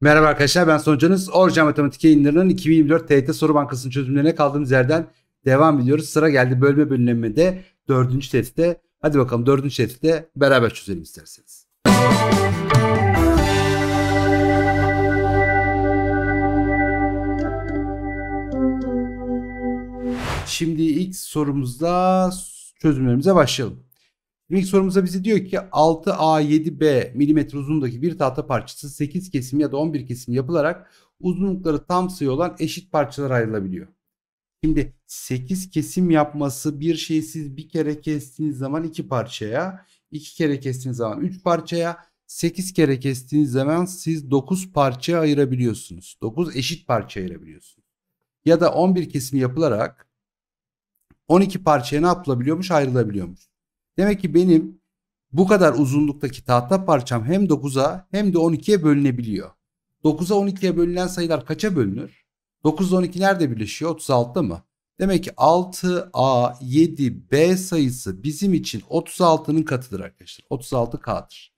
Merhaba arkadaşlar ben sonucunuz Orca Matematik yayınlarının 2024 TYT Soru Bankası'nın çözümlerine kaldığımız yerden devam ediyoruz. Sıra geldi bölme bölünme de dördüncü tehditte. Hadi bakalım dördüncü tehditte beraber çözelim isterseniz. Şimdi ilk sorumuzda çözümlerimize başlayalım. İlk sorumuza bizi diyor ki 6A7B mm uzunluğundaki bir tahta parçası 8 kesim ya da 11 kesim yapılarak uzunlukları tam sayı olan eşit parçalar ayrılabiliyor. Şimdi 8 kesim yapması bir şeyi siz bir kere kestiğiniz zaman 2 parçaya, 2 kere kestiğiniz zaman 3 parçaya, 8 kere kestiğiniz zaman siz 9 parçaya ayırabiliyorsunuz. 9 eşit parçaya ayırabiliyorsunuz. Ya da 11 kesim yapılarak 12 parçaya ne yapılabiliyormuş ayrılabiliyormuş. Demek ki benim bu kadar uzunluktaki tahta parçam hem 9'a hem de 12'ye bölünebiliyor. 9'a 12'ye bölünen sayılar kaça bölünür? 9 ile 12 nerede birleşiyor? 36'da mı? Demek ki 6A, 7B sayısı bizim için 36'nın katıdır arkadaşlar. 36K'dır.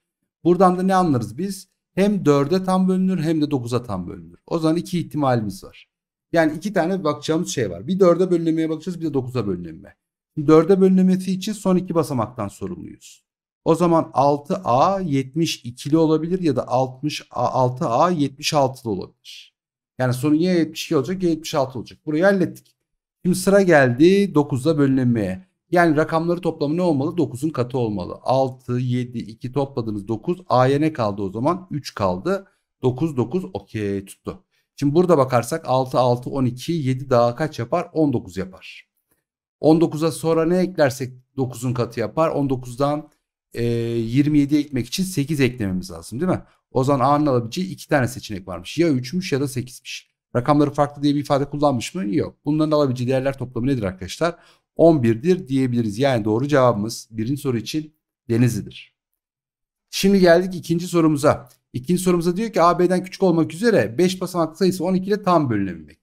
Buradan da ne anlarız biz? Hem 4'e tam bölünür hem de 9'a tam bölünür. O zaman iki ihtimalimiz var. Yani iki tane bakacağımız şey var. Bir 4'e bölünmeye bakacağız bir de 9'a bölünme. 4'e bölünmesi için son iki basamaktan sorumluyuz. O zaman 6A 72'li olabilir ya da 66 6A 76'lı olabilir. Yani sonu ya 72 olacak ya 76 olacak. Burayı hallettik. Şimdi sıra geldi 9'a bölünmeye. Yani rakamları toplamı ne olmalı? 9'un katı olmalı. 6, 7, 2 topladınız 9. A'ya ne kaldı o zaman? 3 kaldı. 9, 9 okey tuttu. Şimdi burada bakarsak 6, 6, 12, 7 daha kaç yapar? 19 yapar. 19'a sonra ne eklersek 9'un katı yapar. 19'dan e, 27'ye gitmek için 8 eklememiz lazım değil mi? O zaman A'nın alabileceği 2 tane seçenek varmış. Ya 3'müş ya da 8'miş. Rakamları farklı diye bir ifade kullanmış mı? Yok. Bunların alabileceği değerler toplamı nedir arkadaşlar? 11'dir diyebiliriz. Yani doğru cevabımız birinci soru için Denizli'dir. Şimdi geldik ikinci sorumuza. İkinci sorumuza diyor ki AB'den küçük olmak üzere 5 basamaklı sayısı 12 ile tam bölünebilmek.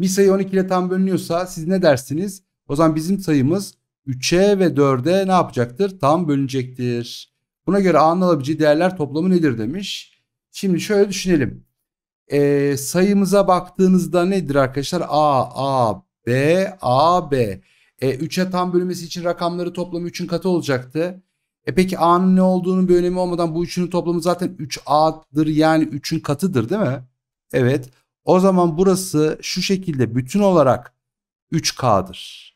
Bir sayı 12 ile tam bölünüyorsa siz ne dersiniz? O zaman bizim sayımız 3'e ve 4'e ne yapacaktır? Tam bölünecektir. Buna göre A'nın alabileceği değerler toplamı nedir demiş. Şimdi şöyle düşünelim. E, sayımıza baktığınızda nedir arkadaşlar? A, A, B, A, B. E, 3'e tam bölünmesi için rakamları toplamı 3'ün katı olacaktı. E peki A'nın ne olduğunu bir önemi olmadan bu üçünün toplamı zaten 3A'dır yani 3'ün katıdır değil mi? Evet. O zaman burası şu şekilde bütün olarak 3K'dır.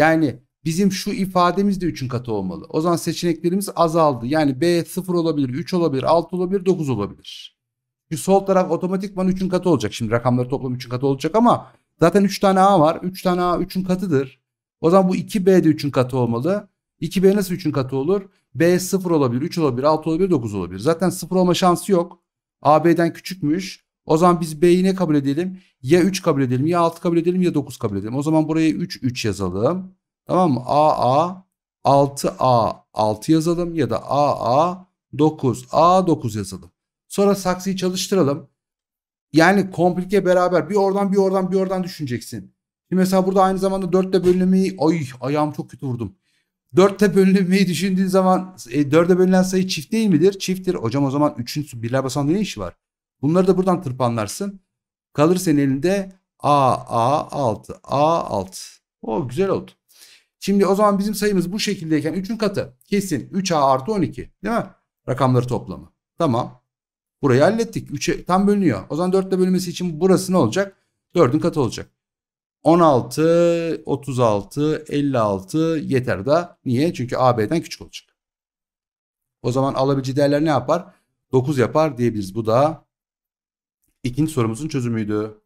Yani bizim şu ifademiz de 3'ün katı olmalı. O zaman seçeneklerimiz azaldı. Yani B 0 olabilir, 3 olabilir, 6 olabilir, 9 olabilir. Çünkü sol taraf otomatikman 3'ün katı olacak. Şimdi rakamları toplam 3'ün katı olacak ama zaten 3 tane A var. 3 tane A 3'ün katıdır. O zaman bu 2B de 3'ün katı olmalı. 2B nasıl 3'ün katı olur? B 0 olabilir, 3 olabilir, 6 olabilir, 9 olabilir. Zaten 0 olma şansı yok. AB'den küçükmüş. O zaman biz B'yi ne kabul edelim? Ya 3 kabul edelim ya 6 kabul edelim ya 9 kabul edelim. O zaman buraya 3 3 yazalım. Tamam mı? aa 6 A 6 yazalım ya da aa 9 A 9 yazalım. Sonra saksıyı çalıştıralım. Yani komplike beraber bir oradan bir oradan bir oradan düşüneceksin. Şimdi mesela burada aynı zamanda 4'te bölünmeyi ay ayağım çok kötü vurdum. 4'te bölünmeyi düşündüğün zaman e, 4'e bölünen sayı çift değil midir? Çifttir. Hocam o zaman 3'ün birler basan ne işi var? Bunları da buradan tırpanlarsın. Kalır senin elinde A, A, 6, A, 6. O güzel oldu. Şimdi o zaman bizim sayımız bu şekildeyken 3'ün katı kesin 3A artı 12 değil mi? Rakamları toplamı. Tamam. Burayı hallettik. 3'e tam bölünüyor. O zaman 4 ile bölünmesi için burası ne olacak? 4'ün katı olacak. 16, 36, 56 yeter da. Niye? Çünkü AB'den küçük olacak. O zaman alabileceği değerler ne yapar? 9 yapar diyebiliriz. Bu da ikinci sorumuzun çözümüydü.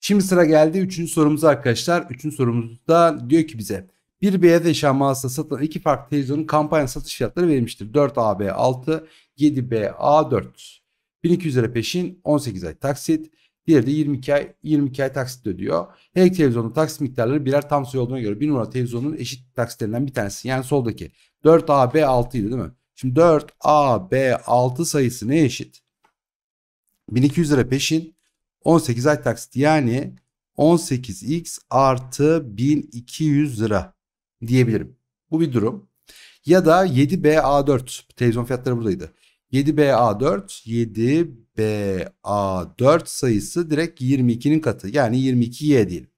Şimdi sıra geldi üçüncü sorumuza arkadaşlar. Üçüncü sorumuzda diyor ki bize bir beyaz eşya mağazasında satılan iki farklı televizyonun kampanya satış fiyatları verilmiştir. 4AB6, 7BA4. 1200 lira peşin, 18 ay taksit. Diğeri de 22 ay 22 ay taksit ödüyor. Her iki televizyonun taksit miktarları birer tam sayı olduğuna göre bir numara televizyonun eşit taksitlerinden bir tanesi. Yani soldaki 4AB6 idi değil mi? Şimdi 4AB6 sayısı ne eşit? 1200 lira peşin 18 ay taksit yani 18x artı 1200 lira diyebilirim. Bu bir durum. Ya da 7BA4 televizyon fiyatları buradaydı. 7BA4 7BA4 sayısı direkt 22'nin katı yani 22Y diyelim.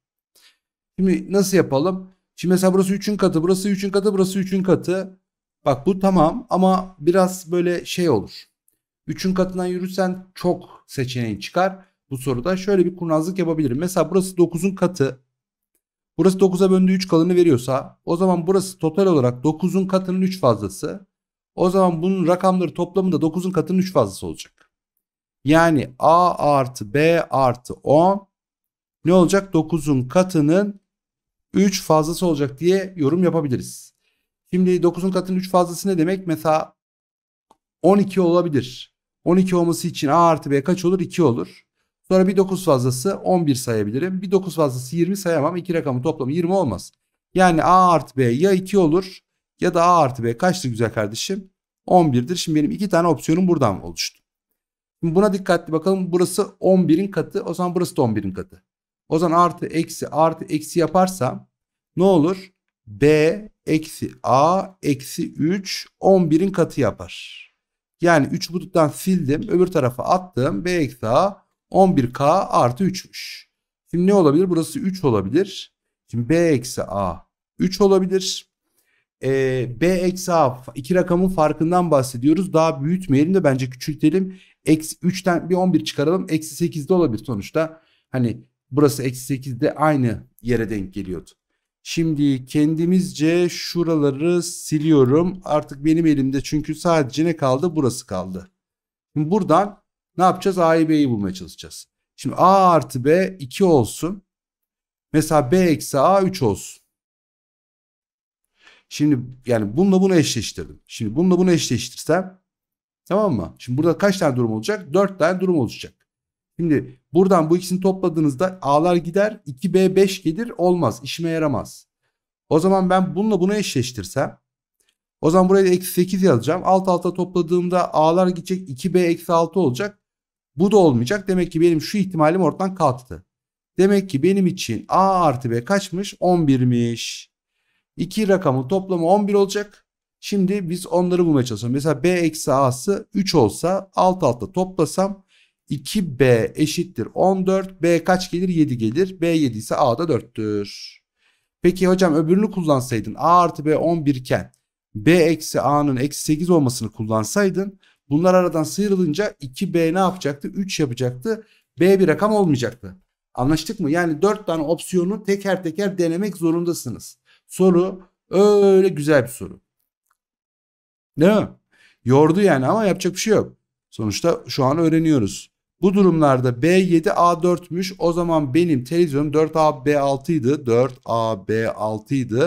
Şimdi nasıl yapalım? Şimdi mesela burası 3'ün katı, burası 3'ün katı, burası 3'ün katı. Bak bu tamam ama biraz böyle şey olur. 3'ün katından yürürsen çok seçeneğin çıkar. Bu soruda şöyle bir kurnazlık yapabilirim. Mesela burası 9'un katı. Burası 9'a böldüğü 3 kalını veriyorsa o zaman burası total olarak 9'un katının 3 fazlası. O zaman bunun rakamları toplamında da 9'un katının 3 fazlası olacak. Yani A artı B artı 10 ne olacak? 9'un katının 3 fazlası olacak diye yorum yapabiliriz. Şimdi 9'un katının 3 fazlası ne demek? Mesela 12 olabilir. 12 olması için A artı B kaç olur? 2 olur. Sonra bir 9 fazlası 11 sayabilirim. Bir 9 fazlası 20 sayamam. İki rakamın toplamı 20 olmaz. Yani A artı B ya 2 olur ya da A artı B kaçtır güzel kardeşim? 11'dir. Şimdi benim iki tane opsiyonum buradan oluştu. Şimdi buna dikkatli bakalım. Burası 11'in katı. O zaman burası da 11'in katı. O zaman artı eksi artı eksi yaparsam ne olur? B eksi A eksi 3 11'in katı yapar. Yani 3 bulduktan sildim. Öbür tarafa attım. B eksi A 11K artı 3'müş. Şimdi ne olabilir? Burası 3 olabilir. Şimdi B eksi A 3 olabilir. Ee, B eksi A iki rakamın farkından bahsediyoruz. Daha büyütmeyelim de bence küçültelim. Eksi 3'ten bir 11 çıkaralım. Eksi 8'de olabilir sonuçta. Hani burası eksi 8'de aynı yere denk geliyordu. Şimdi kendimizce şuraları siliyorum. Artık benim elimde çünkü sadece ne kaldı? Burası kaldı. Şimdi buradan ne yapacağız? A'yı B'yi bulmaya çalışacağız. Şimdi A artı B 2 olsun. Mesela B eksi A 3 olsun. Şimdi yani bununla bunu eşleştirdim. Şimdi bununla bunu eşleştirsem tamam mı? Şimdi burada kaç tane durum olacak? 4 tane durum olacak. Şimdi Buradan bu ikisini topladığınızda A'lar gider 2B 5 gelir olmaz işime yaramaz. O zaman ben bununla bunu eşleştirsem o zaman buraya da eksi 8 yazacağım. Alt alta topladığımda A'lar gidecek 2B eksi 6 olacak. Bu da olmayacak. Demek ki benim şu ihtimalim ortadan kalktı. Demek ki benim için A artı B kaçmış? 11'miş. İki rakamın toplamı 11 olacak. Şimdi biz onları bulmaya çalışalım. Mesela B eksi A'sı 3 olsa alt alta toplasam 2B eşittir 14. B kaç gelir? 7 gelir. B 7 ise a da 4'tür. Peki hocam öbürünü kullansaydın A artı B 11 iken B eksi A'nın eksi 8 olmasını kullansaydın bunlar aradan sıyrılınca 2B ne yapacaktı? 3 yapacaktı. B bir rakam olmayacaktı. Anlaştık mı? Yani 4 tane opsiyonu teker teker denemek zorundasınız. Soru öyle güzel bir soru. Değil mi? Yordu yani ama yapacak bir şey yok. Sonuçta şu an öğreniyoruz. Bu durumlarda B7A4'müş. O zaman benim televizyonum 4AB6 idi. 4AB6 idi.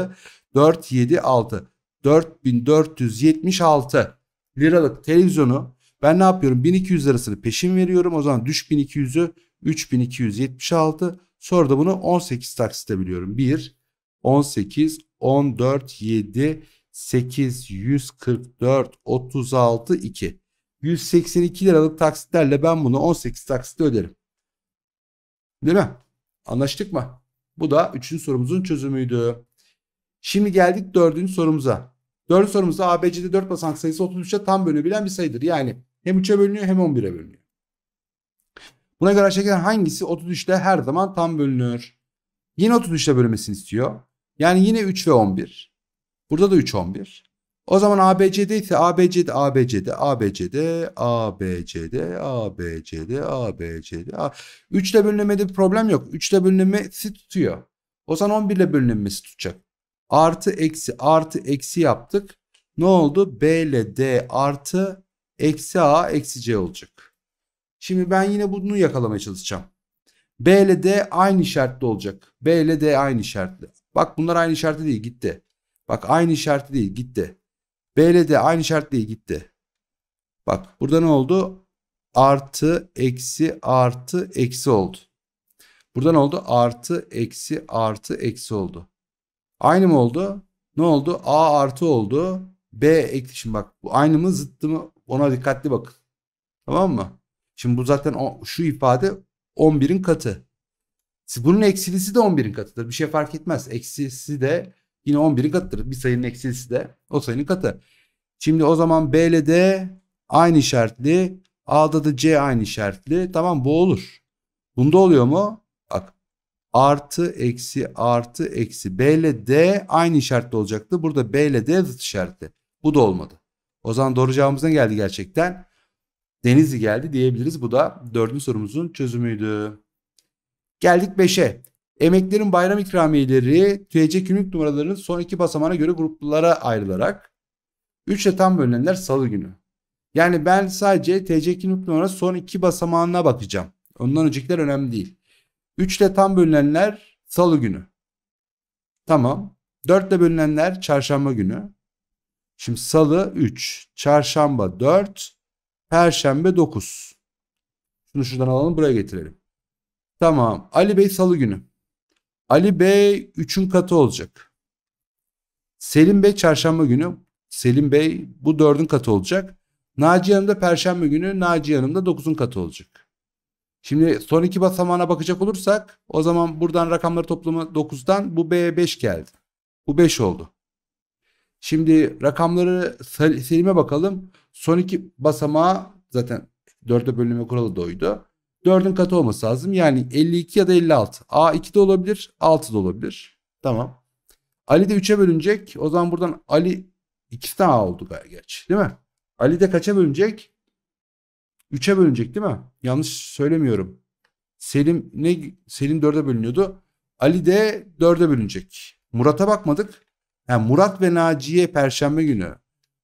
476 4476 liralık televizyonu ben ne yapıyorum? 1200 lirasını peşin veriyorum. O zaman düş 1200'ü 3276. Sonra da bunu 18 taksite biliyorum. 1 18 14 7 8 144 36 2 182 liralık taksitlerle ben bunu 18 taksitle öderim. Değil mi? Anlaştık mı? Bu da 3. sorumuzun çözümüydü. Şimdi geldik 4. sorumuza. 4. sorumuzda ABC'de 4 basamak sayısı 33'e tam bölünebilen bir sayıdır. Yani hem 3'e bölünüyor hem 11'e bölünüyor. Buna göre aşağıdaki hangisi 33'te her zaman tam bölünür? Yine 33'te bölünmesini istiyor. Yani yine 3 ve 11. Burada da 3 11. O zaman ABC'de ise ABC'de, ABC'de, ABC'de, ABC'de, ABC'de, ABC'de. 3 ile bölünmede bir problem yok. 3 ile bölünmesi tutuyor. O zaman 11 ile bölünmesi tutacak. Artı eksi artı eksi yaptık. Ne oldu? B ile D artı eksi A eksi C olacak. Şimdi ben yine bunu yakalamaya çalışacağım. B ile D aynı işaretli olacak. B ile D aynı işaretli. Bak bunlar aynı işaretli değil gitti. Bak aynı işaretli değil gitti. BL de aynı şart değil gitti. Bak burada ne oldu? Artı, eksi, artı, eksi oldu. Burada ne oldu? Artı, eksi, artı, eksi oldu. Aynı mı oldu? Ne oldu? A artı oldu. B ekli. Şimdi bak bu aynı mı zıttı mı ona dikkatli bakın. Tamam mı? Şimdi bu zaten o, şu ifade 11'in katı. Bunun eksilisi de 11'in katıdır. Bir şey fark etmez. Eksisi de Yine 11'in katıdır. Bir sayının eksilisi de o sayının katı. Şimdi o zaman B ile D aynı şartlı. A'da da C aynı şartlı. Tamam bu olur. Bunda oluyor mu? Bak artı eksi artı eksi B ile D aynı şartlı olacaktı. Burada B ile D zıt işareti. Bu da olmadı. O zaman doğru cevabımız ne geldi gerçekten? Denizli geldi diyebiliriz. Bu da dördüncü sorumuzun çözümüydü. Geldik 5'e. Emeklerin bayram ikramiyeleri TC kimlik numaralarının son iki basamağına göre gruplara ayrılarak 3'e tam bölünenler salı günü. Yani ben sadece TC kimlik numarası son iki basamağına bakacağım. Ondan öncekiler önemli değil. 3 tam bölünenler salı günü. Tamam. 4 bölünenler çarşamba günü. Şimdi salı 3, çarşamba 4, perşembe 9. Şunu şuradan alalım buraya getirelim. Tamam. Ali Bey salı günü. Ali Bey 3'ün katı olacak. Selim Bey çarşamba günü. Selim Bey bu 4'ün katı olacak. Naciye Hanım da perşembe günü. Naciye Hanım da 9'un katı olacak. Şimdi son iki basamağına bakacak olursak o zaman buradan rakamları toplamı 9'dan bu B'ye 5 geldi. Bu 5 oldu. Şimdi rakamları Selim'e bakalım. Son iki basamağı zaten 4'e bölünme kuralı da oydu. 4'ün katı olması lazım. Yani 52 ya da 56. A 2 de olabilir. 6 da olabilir. Tamam. Ali de 3'e bölünecek. O zaman buradan Ali ikisi de A oldu gayet geç. Değil mi? Ali de kaça bölünecek? 3'e bölünecek değil mi? Yanlış söylemiyorum. Selim ne Selim 4'e bölünüyordu. Ali de 4'e bölünecek. Murat'a bakmadık. Yani Murat ve Naciye perşembe günü.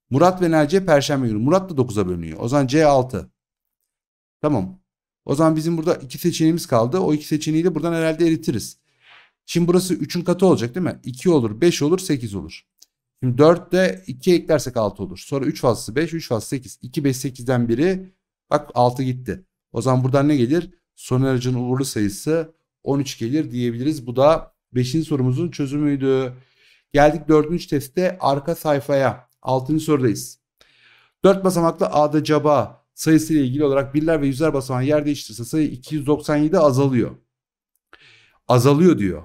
Murat ve Naciye perşembe günü. Murat da 9'a bölünüyor. O zaman C6. Tamam. O zaman bizim burada iki seçeneğimiz kaldı. O iki seçeneği de buradan herhalde eritiriz. Şimdi burası 3'ün katı olacak değil mi? 2 olur, 5 olur, 8 olur. Şimdi 4 de 2 eklersek 6 olur. Sonra 3 fazlası 5, 3 fazlası 8. 2, 5, 8'den biri bak 6 gitti. O zaman buradan ne gelir? Son aracın uğurlu sayısı 13 gelir diyebiliriz. Bu da 5. sorumuzun çözümüydü. Geldik 4. testte arka sayfaya. 6. sorudayız. 4 basamaklı A'da caba Sayısıyla ilgili olarak birler ve yüzler basamağı yer değiştirirse sayı 297 azalıyor. Azalıyor diyor.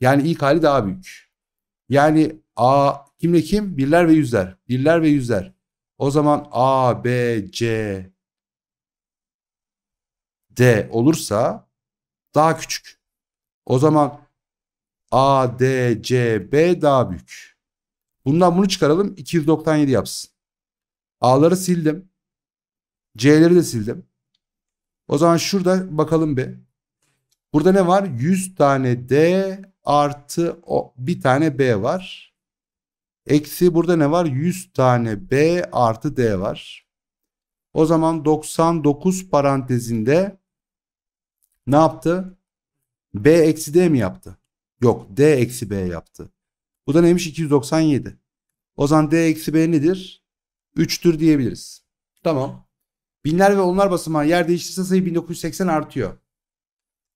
Yani ilk hali daha büyük. Yani A kimle kim? Birler ve yüzler. Birler ve yüzler. O zaman A, B, C, D olursa daha küçük. O zaman A, D, C, B daha büyük. Bundan bunu çıkaralım. 297 yapsın. A'ları sildim. C'leri de sildim. O zaman şurada bakalım bir. Burada ne var? 100 tane D artı o, bir tane B var. Eksi burada ne var? 100 tane B artı D var. O zaman 99 parantezinde ne yaptı? B eksi D mi yaptı? Yok D eksi B yaptı. Bu da neymiş? 297. O zaman D eksi B nedir? 3'tür diyebiliriz. Tamam. Binler ve onlar basamağı yer değiştirse sayı 1980 artıyor.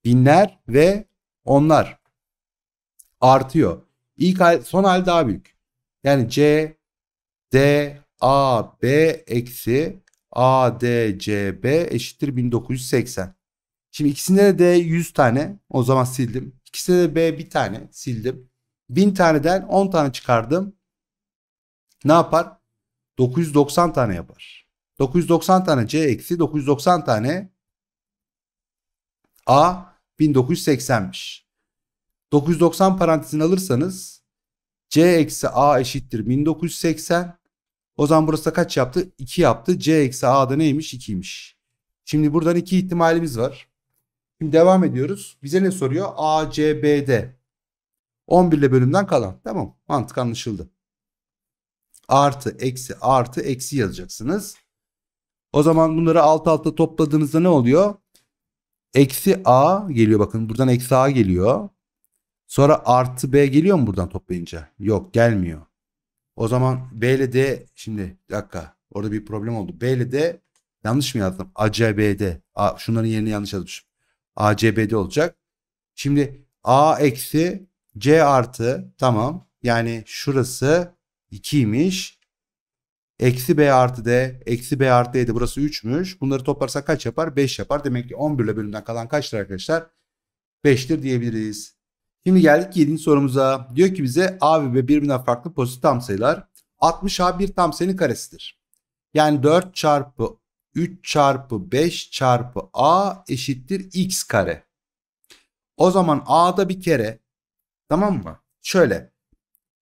Binler ve onlar artıyor. İlk hal, son hal daha büyük. Yani C, D, A, B eksi A, D, C, B eşittir 1980. Şimdi ikisinde de D 100 tane. O zaman sildim. İkisinde de B bir tane sildim. 1000 taneden 10 tane çıkardım. Ne yapar? 990 tane yapar. 990 tane C eksi 990 tane A 1980'miş. 990 parantezini alırsanız C eksi A eşittir 1980. O zaman burası da kaç yaptı? 2 yaptı. C eksi A da neymiş? 2'ymiş. Şimdi buradan 2 ihtimalimiz var. Şimdi devam ediyoruz. Bize ne soruyor? A, C, B D. 11 ile bölümden kalan. Tamam. Mantık anlaşıldı. Artı, eksi, artı, eksi yazacaksınız. O zaman bunları alt alta topladığınızda ne oluyor? Eksi A geliyor bakın buradan eksi A geliyor. Sonra artı B geliyor mu buradan toplayınca? Yok gelmiyor. O zaman B ile D şimdi bir dakika orada bir problem oldu. B ile D yanlış mı yazdım? ACB'de. A, şunların yerini yanlış yazmışım. ACB'de olacak. Şimdi A eksi C artı tamam. Yani şurası 2 2'ymiş. Eksi B artı D. Eksi B artı D'de burası 3'müş. Bunları toplarsak kaç yapar? 5 yapar. Demek ki 11 ile bölümden kalan kaçtır arkadaşlar? 5'tir diyebiliriz. Şimdi geldik 7. sorumuza. Diyor ki bize A ve B birbirinden farklı pozitif tam sayılar. 60A bir tam sayının karesidir. Yani 4 çarpı 3 çarpı 5 çarpı A eşittir X kare. O zaman A'da bir kere tamam mı? Şöyle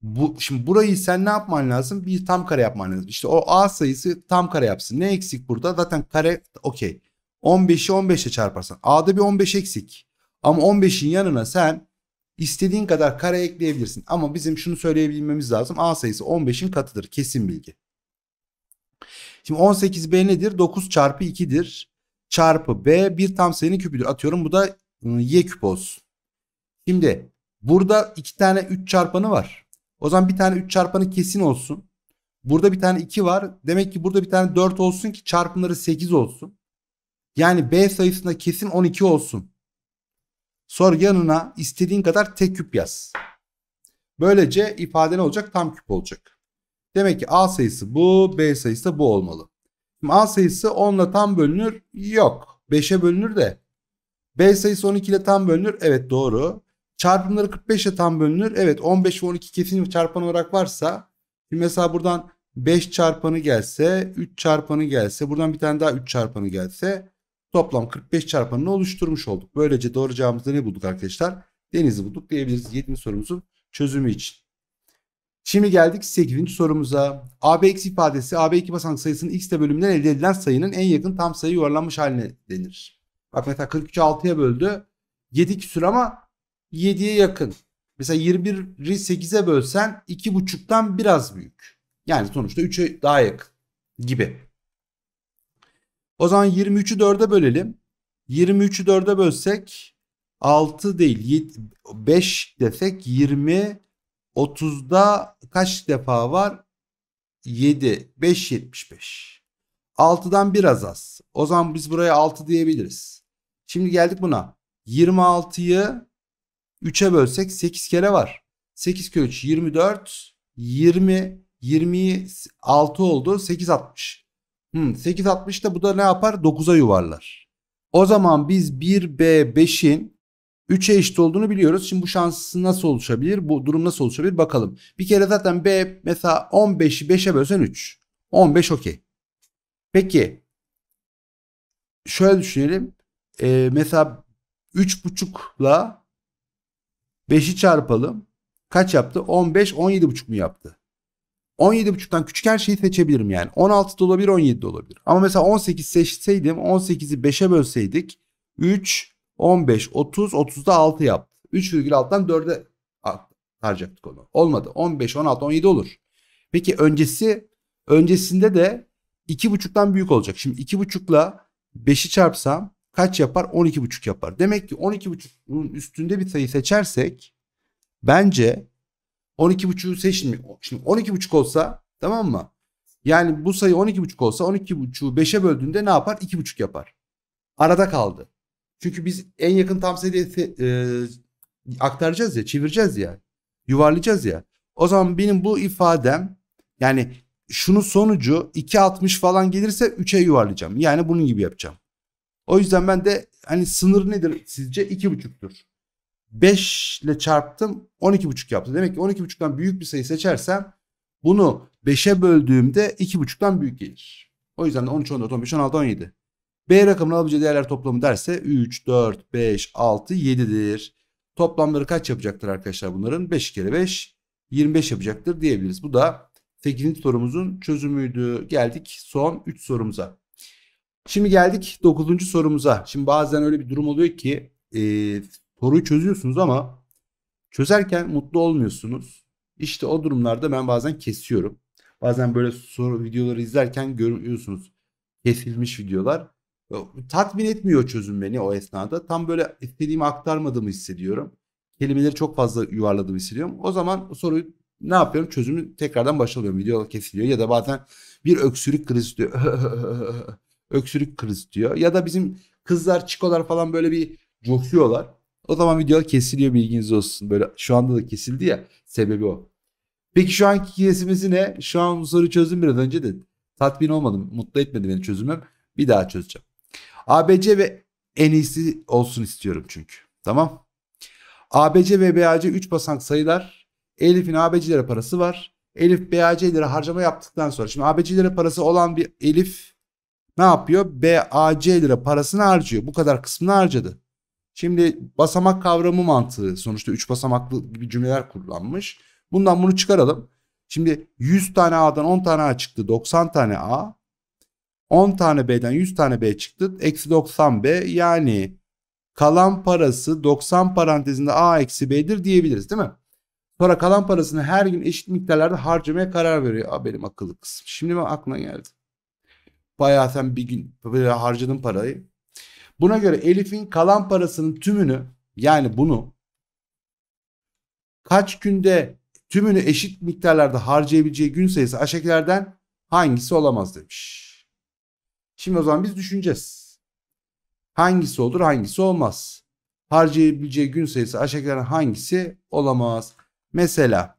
bu, şimdi burayı sen ne yapman lazım? Bir tam kare yapman lazım. İşte o A sayısı tam kare yapsın. Ne eksik burada? Zaten kare okey. 15'i 15'e çarparsan. A'da bir 15 eksik. Ama 15'in yanına sen istediğin kadar kare ekleyebilirsin. Ama bizim şunu söyleyebilmemiz lazım. A sayısı 15'in katıdır. Kesin bilgi. Şimdi 18B nedir? 9 çarpı 2'dir. Çarpı B bir tam sayının küpüdür. Atıyorum bu da ıı, y küp olsun. Şimdi burada iki tane 3 çarpanı var. O zaman bir tane 3 çarpanı kesin olsun. Burada bir tane 2 var. Demek ki burada bir tane 4 olsun ki çarpımları 8 olsun. Yani B sayısında kesin 12 olsun. Sonra yanına istediğin kadar tek küp yaz. Böylece ifade ne olacak? Tam küp olacak. Demek ki A sayısı bu, B sayısı da bu olmalı. Şimdi A sayısı 10 ile tam bölünür. Yok. 5'e bölünür de. B sayısı 12 ile tam bölünür. Evet doğru. Çarpımları 45 ile tam bölünür. Evet 15 ve 12 kesin çarpan olarak varsa şimdi mesela buradan 5 çarpanı gelse 3 çarpanı gelse buradan bir tane daha 3 çarpanı gelse toplam 45 çarpanını oluşturmuş olduk. Böylece doğru cevabımızda ne bulduk arkadaşlar? Deniz'i bulduk diyebiliriz 7. sorumuzun çözümü için. Şimdi geldik 8. sorumuza. ABx ifadesi AB2 basamak sayısının x ile bölümünden elde edilen sayının en yakın tam sayı yuvarlanmış haline denir. Bak mesela 43'ü 6'ya böldü. 7 küsür ama 7'ye yakın. Mesela 21'i 8'e bölsen 2,5'tan biraz büyük. Yani sonuçta 3'e daha yakın gibi. O zaman 23'ü 4'e bölelim. 23'ü 4'e bölsek 6 değil 5 desek 20 30'da kaç defa var? 7 5 75. 6'dan biraz az. O zaman biz buraya 6 diyebiliriz. Şimdi geldik buna. 26'yı 3'e bölsek 8 kere var. 8 kere 3 24 20 26 oldu 8 60. Hmm, 8 60 da bu da ne yapar? 9'a yuvarlar. O zaman biz 1B5'in 3'e eşit olduğunu biliyoruz. Şimdi bu şansı nasıl oluşabilir? Bu durum nasıl oluşabilir? Bakalım. Bir kere zaten B mesela 15'i 5'e bölsen 3. 15 okey. Peki. Şöyle düşünelim. Ee, mesela 3,5 ile 5'i çarpalım. Kaç yaptı? 15, 17,5 mu yaptı? 17.5'tan küçük her şeyi seçebilirim yani. 16 da olabilir, 17 de olabilir. Ama mesela 18 seçseydim, 18'i 5'e bölseydik 3, 15, 30, 30'da 6 yaptı. 3,6'dan 4'e harcayacaktık onu. Olmadı. 15, 16, 17 olur. Peki öncesi öncesinde de 2,5'tan büyük olacak. Şimdi 2,5'la 5'i çarpsam kaç yapar? 12,5 yapar. Demek ki 12,5'un üstünde bir sayı seçersek bence 12,5'u seçin. mi? Şimdi 12,5 olsa tamam mı? Yani bu sayı 12,5 olsa 12,5'u 5'e böldüğünde ne yapar? 2,5 yapar. Arada kaldı. Çünkü biz en yakın tam sayıya e, aktaracağız ya, çevireceğiz ya, yuvarlayacağız ya. O zaman benim bu ifadem yani şunun sonucu 2.60 falan gelirse 3'e yuvarlayacağım. Yani bunun gibi yapacağım. O yüzden ben de hani sınır nedir sizce? 2,5'tür. 5 ile çarptım 12,5 yaptı. Demek ki 12,5'tan büyük bir sayı seçersem bunu 5'e böldüğümde 2,5'tan büyük gelir. O yüzden de 13, 14, 15, 16, 17. B rakamının alabileceği değerler toplamı derse 3, 4, 5, 6, 7'dir. Toplamları kaç yapacaktır arkadaşlar bunların? 5 kere 5, 25 yapacaktır diyebiliriz. Bu da 8. sorumuzun çözümüydü. Geldik son 3 sorumuza. Şimdi geldik 9. sorumuza. Şimdi bazen öyle bir durum oluyor ki e, soruyu çözüyorsunuz ama çözerken mutlu olmuyorsunuz. İşte o durumlarda ben bazen kesiyorum. Bazen böyle soru videoları izlerken görüyorsunuz kesilmiş videolar. Tatmin etmiyor çözüm beni o esnada. Tam böyle istediğimi aktarmadığımı hissediyorum. Kelimeleri çok fazla yuvarladığımı hissediyorum. O zaman soruyu ne yapıyorum? Çözümü tekrardan başlıyorum. Video kesiliyor ya da bazen bir öksürük krizi diyor. öksürük kriz diyor. Ya da bizim kızlar çikolar falan böyle bir coşuyorlar. O zaman video kesiliyor bilginiz olsun. Böyle şu anda da kesildi ya sebebi o. Peki şu anki kesimizi ne? Şu an bu soruyu çözdüm biraz önce de. Tatmin olmadım. Mutlu etmedi beni çözümüm. Bir daha çözeceğim. ABC ve en iyisi olsun istiyorum çünkü. Tamam. ABC ve BAC 3 basamak sayılar. Elif'in ABC'lere parası var. Elif BAC'lere harcama yaptıktan sonra. Şimdi ABC'lere parası olan bir Elif ne yapıyor? BAC lira parasını harcıyor. Bu kadar kısmını harcadı. Şimdi basamak kavramı mantığı sonuçta 3 basamaklı gibi cümleler kullanmış. Bundan bunu çıkaralım. Şimdi 100 tane A'dan 10 tane A çıktı. 90 tane A. 10 tane B'den 100 tane B çıktı. Eksi 90 B yani kalan parası 90 parantezinde A eksi B'dir diyebiliriz değil mi? Sonra kalan parasını her gün eşit miktarlarda harcamaya karar veriyor. Aa, benim akıllı kısım. Şimdi mi aklına geldi? Bayağı sen bir gün böyle harcadın parayı. Buna göre Elif'in kalan parasının tümünü yani bunu kaç günde tümünü eşit miktarlarda harcayabileceği gün sayısı aşağıdakilerden hangisi olamaz demiş. Şimdi o zaman biz düşüneceğiz. Hangisi olur hangisi olmaz. Harcayabileceği gün sayısı aşağıdakilerden hangisi olamaz. Mesela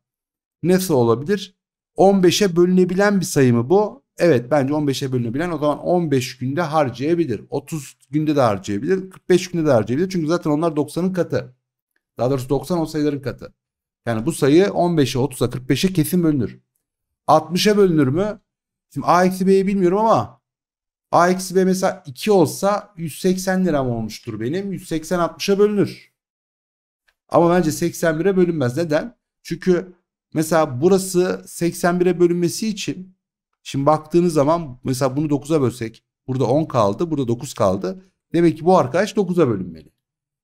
nasıl olabilir? 15'e bölünebilen bir sayı mı bu? Evet bence 15'e bölünebilen o zaman 15 günde harcayabilir. 30 günde de harcayabilir. 45 günde de harcayabilir. Çünkü zaten onlar 90'ın katı. Daha doğrusu 90 o sayıların katı. Yani bu sayı 15'e 30'a 45'e kesin bölünür. 60'a bölünür mü? Şimdi A eksi B'yi bilmiyorum ama A eksi B mesela 2 olsa 180 liram olmuştur benim. 180 60'a bölünür. Ama bence 81'e bölünmez. Neden? Çünkü mesela burası 81'e bölünmesi için Şimdi baktığınız zaman mesela bunu 9'a bölsek burada 10 kaldı burada 9 kaldı. Demek ki bu arkadaş 9'a bölünmeli.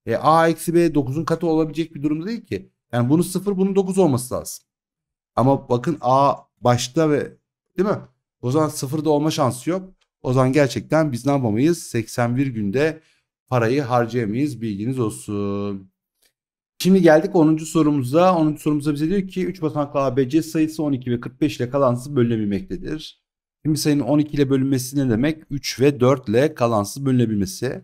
E, A eksi B 9'un katı olabilecek bir durumda değil ki. Yani bunun 0 bunun 9 olması lazım. Ama bakın A başta ve değil mi? O zaman 0'da olma şansı yok. O zaman gerçekten biz ne yapamayız? 81 günde parayı harcayamayız bilginiz olsun. Şimdi geldik 10. sorumuza. 10. sorumuza bize diyor ki 3 basamaklı ABC sayısı 12 ve 45 ile kalansız bölünebilmektedir. Şimdi sayının 12 ile bölünmesi ne demek? 3 ve 4 ile kalansız bölünebilmesi.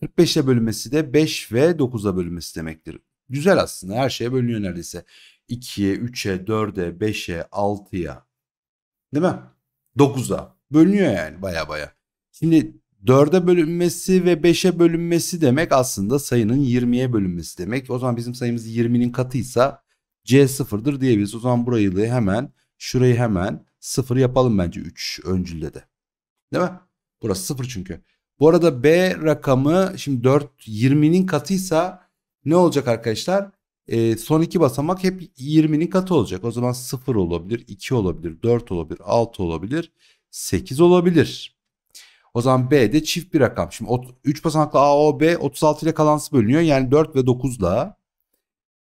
45 ile bölünmesi de 5 ve 9'a ile bölünmesi demektir. Güzel aslında her şeye bölünüyor neredeyse. 2'ye, 3'e, 4'e, 5'e, 6'ya. Değil mi? 9'a. Bölünüyor yani baya baya. Şimdi 4'e bölünmesi ve 5'e bölünmesi demek aslında sayının 20'ye bölünmesi demek. O zaman bizim sayımız 20'nin katıysa C sıfırdır diyebiliriz. O zaman burayı hemen şurayı hemen sıfır yapalım bence 3 öncülde de. Değil mi? Burası sıfır çünkü. Bu arada B rakamı şimdi 4 20'nin katıysa ne olacak arkadaşlar? E, son iki basamak hep 20'nin katı olacak. O zaman 0 olabilir, 2 olabilir, 4 olabilir, 6 olabilir, 8 olabilir. O zaman de çift bir rakam. Şimdi 3 basamaklı AOB 36 ile kalansı bölünüyor. Yani 4 ve 9 ile.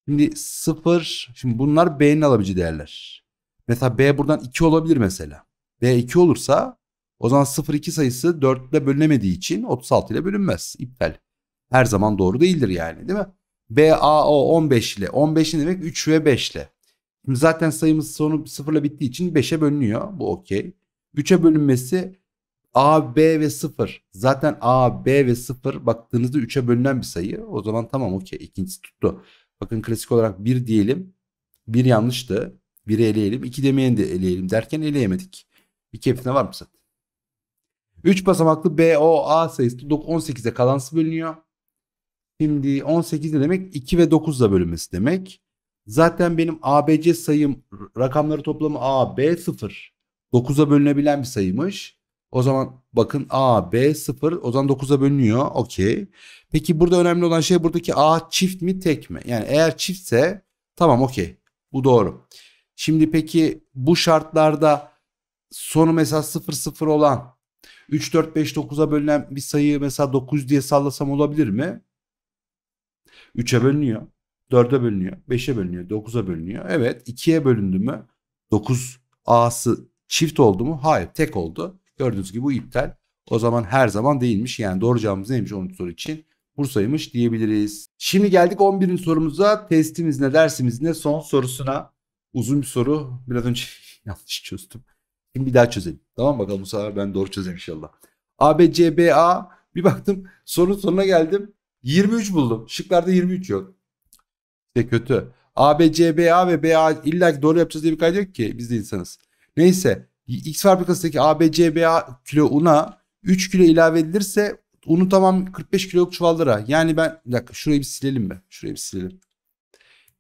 Şimdi 0. Şimdi bunlar B'nin alabileceği değerler. Mesela B buradan 2 olabilir mesela. B 2 olursa o zaman 0 2 sayısı 4 ile bölünemediği için 36 ile bölünmez. İptal. Her zaman doğru değildir yani değil mi? B A O 15 ile. 15 ne demek? 3 ve 5 ile. Şimdi zaten sayımız sonu 0 ile bittiği için 5'e bölünüyor. Bu okey. 3'e bölünmesi A, B ve 0. Zaten A, B ve 0 baktığınızda 3'e bölünen bir sayı. O zaman tamam okey ikincisi tuttu. Bakın klasik olarak 1 diyelim. 1 yanlıştı. 1'i eleyelim. 2 demeyen de eleyelim derken eleyemedik. 2 hepsine var mı zaten? 3 basamaklı BOA sayısı 18'e kalansı bölünüyor. Şimdi 18 ne demek? 2 ve 9 ile bölünmesi demek. Zaten benim ABC sayım rakamları toplamı A, B 0. 9'a bölünebilen bir sayıymış. O zaman bakın A, B 0 o zaman 9'a bölünüyor. Okey. Peki burada önemli olan şey buradaki A çift mi tek mi? Yani eğer çiftse tamam okey. Bu doğru. Şimdi peki bu şartlarda sonu mesela 0 0 olan 3 4 5 9'a bölünen bir sayıyı mesela 9 diye sallasam olabilir mi? 3'e bölünüyor. 4'e bölünüyor. 5'e bölünüyor. 9'a bölünüyor. Evet 2'ye bölündü mü? 9 A'sı çift oldu mu? Hayır tek oldu. Gördüğünüz gibi bu iptal. O zaman her zaman değilmiş. Yani doğru cevabımız neymiş 10. soru için? Bursa'ymış diyebiliriz. Şimdi geldik 11. sorumuza. Testimiz ne dersimiz ne son sorusuna. Uzun bir soru. Biraz önce yanlış çözdüm. Şimdi bir daha çözelim. Tamam bakalım bu sefer ben doğru çözeyim inşallah. A, B, C, B, A. Bir baktım sorun sonuna geldim. 23 buldum. Şıklarda 23 yok. İşte kötü. A, B, C, B, A ve B, A illa ki doğru yapacağız diye bir kaydı yok ki. Biz de insanız. Neyse X fabrikasındaki ABCBA kilo una 3 kilo ilave edilirse unu tamam 45 kiloluk çuvallara. Yani ben bir dakika şurayı bir silelim be. Şurayı bir silelim.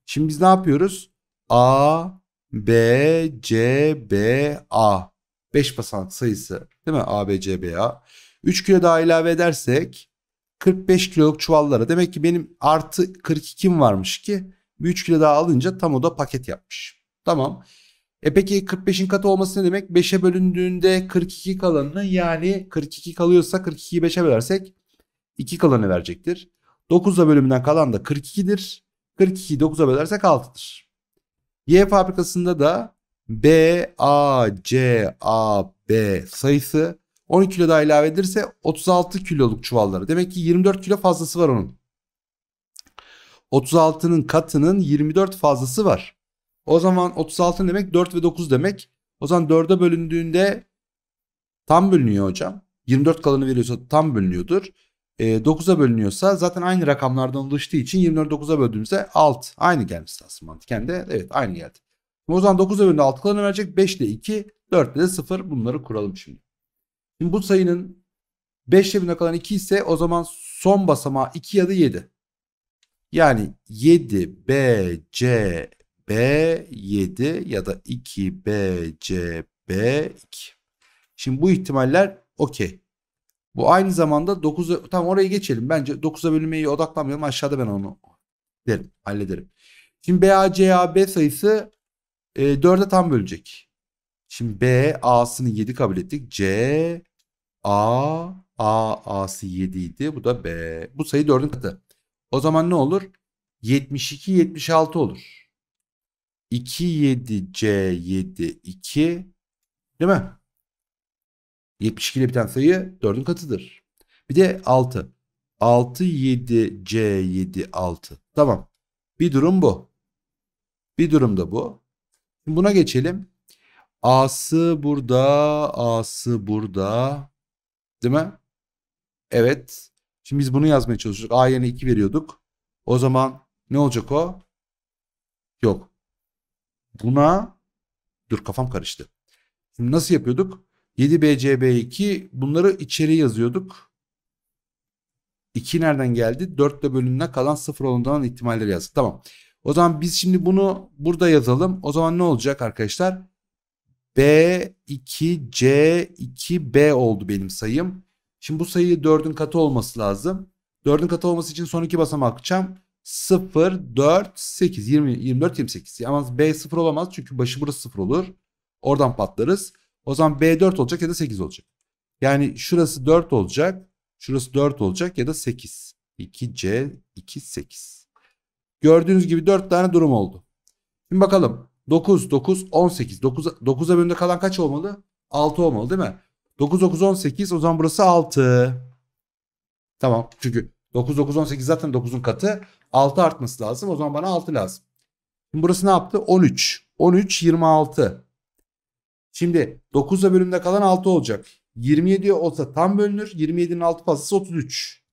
Şimdi biz ne yapıyoruz? A, B, C, B, A. 5 basamak sayısı değil mi? A, B, C, B, A. 3 kilo daha ilave edersek 45 kiloluk çuvallara. Demek ki benim artı 42'm varmış ki bir 3 kilo daha alınca tam o da paket yapmış. Tamam. E peki 45'in katı olması ne demek? 5'e bölündüğünde 42 kalanını yani 42 kalıyorsa 42'yi 5'e bölersek 2 kalanı verecektir. 9'a bölümünden kalan da 42'dir. 42'yi 9'a bölersek 6'dır. Y fabrikasında da B, A, C, A, B sayısı 12 kilo daha ilave edilirse 36 kiloluk çuvalları. Demek ki 24 kilo fazlası var onun. 36'nın katının 24 fazlası var. O zaman 36 demek 4 ve 9 demek. O zaman 4'e bölündüğünde tam bölünüyor hocam. 24 kalanı veriyorsa tam bölünüyordur. E, ee, 9'a bölünüyorsa zaten aynı rakamlardan oluştuğu için 24 9'a böldüğümüzde 6 aynı gelmiş aslında mantıken de evet aynı geldi. o zaman 9'a bölündüğünde 6 kalanı verecek 5 ile 2 4 ile de 0 bunları kuralım şimdi. Şimdi bu sayının 5 ile kalan 2 ise o zaman son basamağı 2 ya da 7. Yani 7 B C B7 ya da 2BCB2. Şimdi bu ihtimaller okey. Bu aynı zamanda 9'a tam orayı geçelim. Bence 9'a bölünmeyi odaklanmayalım. Aşağıda ben onu derim, hallederim. Şimdi BACAB sayısı e, 4'e tam bölecek. Şimdi B A'sını 7 kabul ettik. C A A A'sı 7 idi. Bu da B. Bu sayı 4'ün katı. O zaman ne olur? 72 76 olur. 27 c 72 değil mi? 72 ile biten sayı 4'ün katıdır. Bir de 6. 67 c 76 Tamam. Bir durum bu. Bir durum da bu. Şimdi buna geçelim. A'sı burada, A'sı burada. Değil mi? Evet. Şimdi biz bunu yazmaya çalışıyoruz. A yerine 2 veriyorduk. O zaman ne olacak o? Yok. Buna dur kafam karıştı. Şimdi nasıl yapıyorduk? 7BCB2 bunları içeri yazıyorduk. 2 nereden geldi? 4 ile bölününe kalan 0 olan ihtimalleri yazdık. Tamam. O zaman biz şimdi bunu burada yazalım. O zaman ne olacak arkadaşlar? B2C2B oldu benim sayım. Şimdi bu sayı 4'ün katı olması lazım. 4'ün katı olması için son iki basamağı atacağım. 0, 4, 8, 20, 24, 28. Ama B 0 olamaz çünkü başı burası 0 olur. Oradan patlarız. O zaman B 4 olacak ya da 8 olacak. Yani şurası 4 olacak. Şurası 4 olacak ya da 8. 2C, 2, 8. Gördüğünüz gibi 4 tane durum oldu. Şimdi bakalım. 9, 9, 18. 9, 9'a bölümde kalan kaç olmalı? 6 olmalı değil mi? 9, 9, 18. O zaman burası 6. Tamam. Çünkü 9, 9, 18 zaten 9'un katı. 6 artması lazım. O zaman bana 6 lazım. Şimdi burası ne yaptı? 13. 13, 26. Şimdi 9'la bölümde kalan 6 olacak. 27 olsa tam bölünür. 27'nin 6 fazlası 33.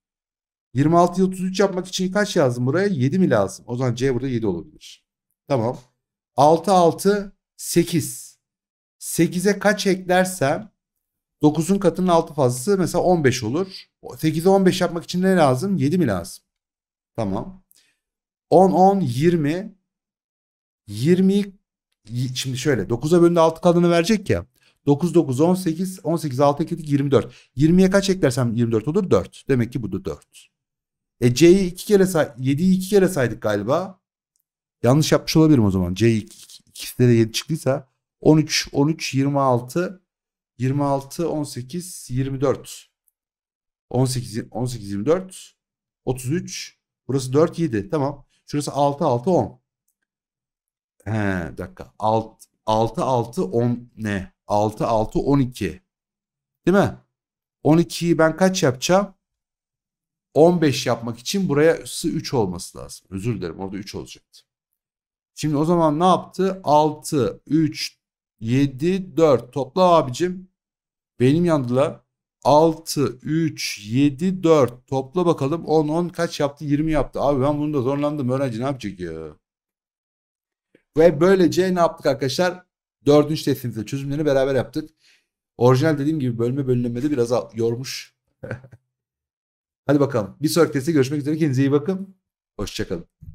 26'yı 33 yapmak için kaç yazdım buraya? 7 mi lazım? O zaman C burada 7 olabilir. Tamam. 6, 6, 8. 8'e kaç eklersem 9'un katının 6 fazlası mesela 15 olur. 8'e 15 yapmak için ne lazım? 7 mi lazım? Tamam. 10 10 20 20 şimdi şöyle 9'a bölündü 6 kadını verecek ya. 9 9 18 18 6 ekledik 24. 20'ye kaç eklersem 24 olur? 4. Demek ki bu da 4. E C'yi 2 kere say, 7'yi 2 kere saydık galiba. Yanlış yapmış olabilirim o zaman. C ikisi de 7 çıktıysa 13 13 26 26 18 24. 18, 18, 24, 33. Burası 4, 7. Tamam. Şurası 6, 6, 10. He, dakika. 6, 6, 6, 10 ne? 6, 6, 12. Değil mi? 12'yi ben kaç yapacağım? 15 yapmak için buraya 3 olması lazım. Özür dilerim orada 3 olacaktı. Şimdi o zaman ne yaptı? 6, 3, 7, 4. Topla abicim. Benim yandılar. 6, 3, 7, 4. Topla bakalım. 10, 10 kaç yaptı? 20 yaptı. Abi ben bunu da zorlandım. Öğrenci ne yapacak ya? Ve böylece ne yaptık arkadaşlar? Dördüncü testimizde çözümlerini beraber yaptık. Orijinal dediğim gibi bölme bölünmede biraz yormuş. Hadi bakalım. Bir sonraki testte görüşmek üzere. Kendinize iyi bakın. Hoşçakalın.